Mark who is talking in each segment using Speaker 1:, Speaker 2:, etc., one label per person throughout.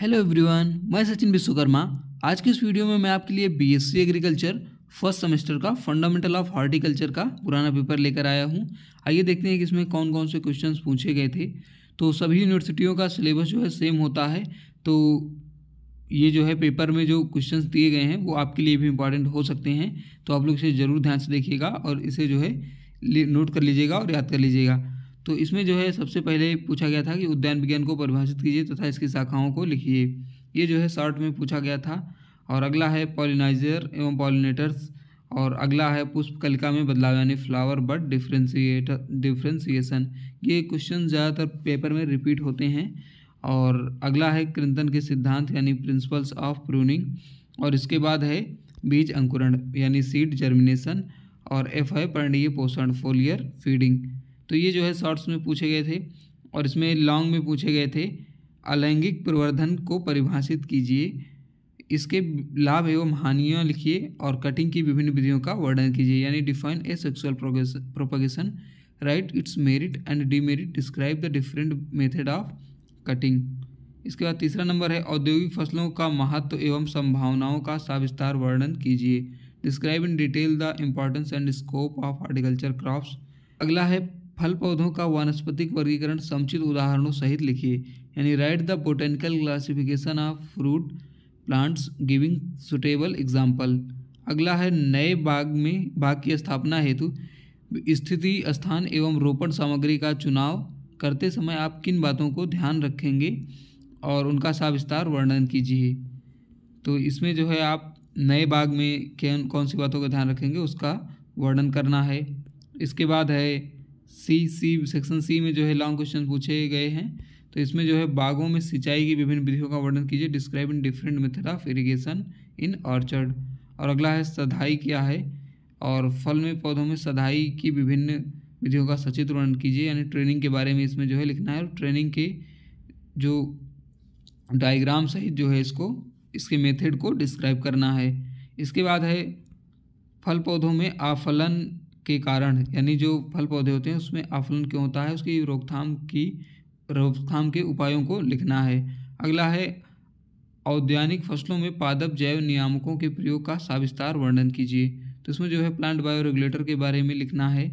Speaker 1: hello everyone मैं सचिन विश्वकर्मा आज की इस वीडियो में मैं आपके लिए बीएससी एग्रीकल्चर फर्स्ट सेमेस्टर का फंडामेंटल ऑफ हार्टिकल्चर का पुराना पेपर लेकर आया हूँ आइए देखते हैं कि इसमें कौन कौन से क्वेश्चन पूछे गए थे तो सभी यूनिवर्सिटियों का सिलेबस जो है सेम होता है तो ये जो है पेपर में जो क्वेश्चन दिए गए हैं वो आपके लिए भी इंपॉर्टेंट हो सकते हैं तो आप लोग इसे ज़रूर ध्यान से देखिएगा और इसे जो है नोट कर लीजिएगा और याद कर लीजिएगा तो इसमें जो है सबसे पहले पूछा गया था कि उद्यान विज्ञान को परिभाषित कीजिए तथा इसकी शाखाओं को लिखिए ये जो है शॉर्ट में पूछा गया था और अगला है पॉलिनाइजर एवं पॉलिनेटर्स और अगला है पुष्प कलिका में बदलाव यानी फ्लावर बट डिफ्रेंसीट डिफ्रेंसीसन ये क्वेश्चन ज़्यादातर पेपर में रिपीट होते हैं और अगला है कृंतन के सिद्धांत यानी प्रिंसिपल्स ऑफ प्रूनिंग और इसके बाद है बीज अंकुरण यानी सीड जर्मिनेशन और एफ है पर्णीय पोषण फोलियर फीडिंग तो ये जो है शॉर्ट्स में पूछे गए थे और इसमें लॉन्ग में पूछे गए थे अलैंगिक प्रवर्धन को परिभाषित कीजिए इसके लाभ एवं हानियाँ लिखिए और कटिंग की विभिन्न विधियों का वर्णन कीजिए यानी define asexual propagation write its merit and demerit describe the different method of cutting इसके बाद तीसरा नंबर है औद्योगिक फसलों का महत्व एवं संभावनाओं का साविस्तार वर्णन कीजिए describe in detail the importance and scope of horticulture crops अगला है फल पौधों का वानस्पतिक वर्गीकरण समुचित उदाहरणों सहित लिखिए यानी write the botanical classification of fruit plants giving suitable example अगला है नए बाग में बाग की स्थापना हेतु स्थिति स्थान एवं रोपण सामग्री का चुनाव करते समय आप किन बातों को ध्यान रखेंगे और उनका साविस्तार वर्णन कीजिए तो इसमें जो है आप नए बाग में कौन कौन सी बातों का ध्यान रखेंगे उसका वर्णन करना है इसके बाद है सी सी सेक्शन सी में जो है लॉन्ग क्वेश्चन पूछे गए हैं तो इसमें जो है बागों में सिंचाई की विभिन्न विधियों का वर्णन कीजिए describe in different method of irrigation in orchard और अगला है सधाई क्या है और फल में पौधों में सधाई की विभिन्न विधियों का सचित्र वर्णन कीजिए यानी ट्रेनिंग के बारे में इसमें जो है लिखना है और ट्रेनिंग के जो डायग्राम सहित जो है इसको इसके मेथड को डिस्क्राइब करना है इसके बाद है फल पौधों में आफलन के कारण यानी जो फल पौधे होते हैं उसमें आफलन क्यों होता है उसकी रोकथाम की रोकथाम के उपायों को लिखना है अगला है औद्यानिक फसलों में पादप जैव नियामकों के प्रयोग का साविस्तार वर्णन कीजिए तो इसमें जो है प्लांट बायो रेगुलेटर के बारे में लिखना है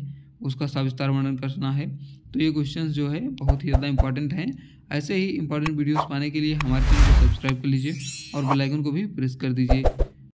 Speaker 1: उसका साविस्तार वर्णन करना है तो ये क्वेश्चन जो है बहुत ही ज़्यादा इंपॉर्टेंट हैं ऐसे ही इंपॉर्टेंट वीडियोस पाने के लिए हमारे चैनल को सब्सक्राइब कर लीजिए और बेलाइकन को भी प्रेस कर दीजिए